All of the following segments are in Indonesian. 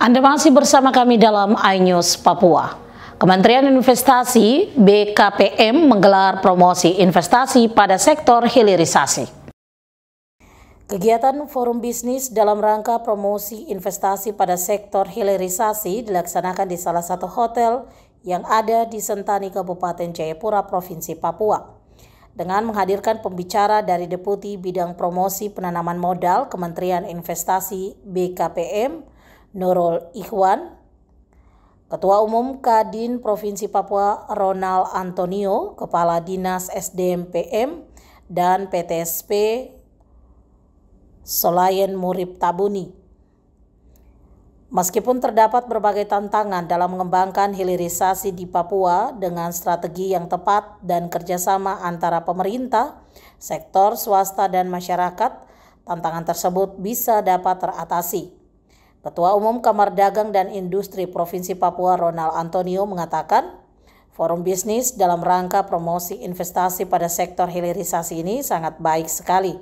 Anda masih bersama kami dalam iNews Papua. Kementerian Investasi BKPM menggelar promosi investasi pada sektor hilirisasi. Kegiatan Forum Bisnis dalam rangka promosi investasi pada sektor hilirisasi dilaksanakan di salah satu hotel yang ada di Sentani, Kabupaten Jayapura, Provinsi Papua. Dengan menghadirkan pembicara dari Deputi Bidang Promosi Penanaman Modal Kementerian Investasi BKPM, Nurul Ikhwan, Ketua Umum Kadin Provinsi Papua Ronald Antonio, Kepala Dinas SDM PM dan PTSP Solayen Murib Tabuni. Meskipun terdapat berbagai tantangan dalam mengembangkan hilirisasi di Papua dengan strategi yang tepat dan kerjasama antara pemerintah, sektor swasta, dan masyarakat, tantangan tersebut bisa dapat teratasi. Ketua Umum Kamar Dagang dan Industri Provinsi Papua Ronald Antonio mengatakan, forum bisnis dalam rangka promosi investasi pada sektor hilirisasi ini sangat baik sekali.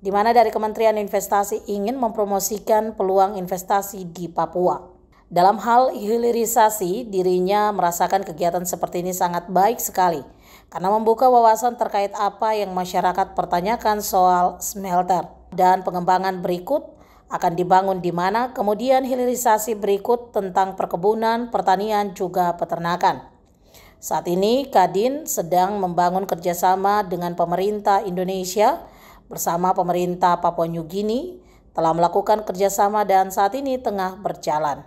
Di mana dari Kementerian Investasi ingin mempromosikan peluang investasi di Papua. Dalam hal hilirisasi, dirinya merasakan kegiatan seperti ini sangat baik sekali karena membuka wawasan terkait apa yang masyarakat pertanyakan soal smelter dan pengembangan berikut akan dibangun di mana, kemudian hilirisasi berikut tentang perkebunan, pertanian, juga peternakan. Saat ini Kadin sedang membangun kerjasama dengan pemerintah Indonesia bersama pemerintah Papua New Guinea telah melakukan kerjasama dan saat ini tengah berjalan.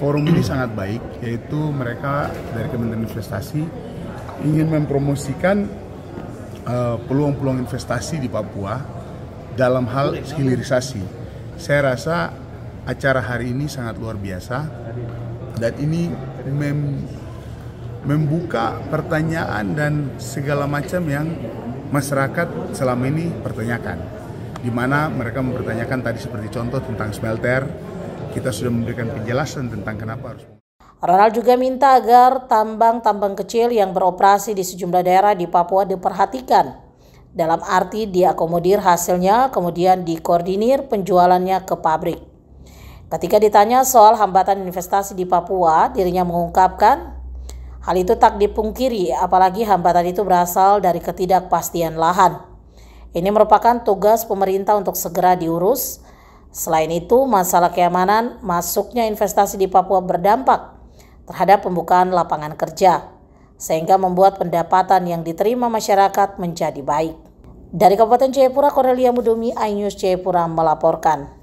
Forum ini sangat baik, yaitu mereka dari Kementerian Investasi ingin mempromosikan eh, peluang-peluang uh, investasi di Papua dalam hal hilirisasi saya rasa acara hari ini sangat luar biasa dan ini mem membuka pertanyaan dan segala macam yang masyarakat selama ini pertanyakan. Di mana mereka mempertanyakan tadi seperti contoh tentang smelter, kita sudah memberikan penjelasan tentang kenapa harus Ronald juga minta agar tambang-tambang kecil yang beroperasi di sejumlah daerah di Papua diperhatikan dalam arti diakomodir hasilnya kemudian dikoordinir penjualannya ke pabrik. Ketika ditanya soal hambatan investasi di Papua, dirinya mengungkapkan hal itu tak dipungkiri apalagi hambatan itu berasal dari ketidakpastian lahan. Ini merupakan tugas pemerintah untuk segera diurus. Selain itu, masalah keamanan masuknya investasi di Papua berdampak terhadap pembukaan lapangan kerja sehingga membuat pendapatan yang diterima masyarakat menjadi baik. Dari Kabupaten Jayapura, Cornelia Mudumi, iNews Jayapura melaporkan.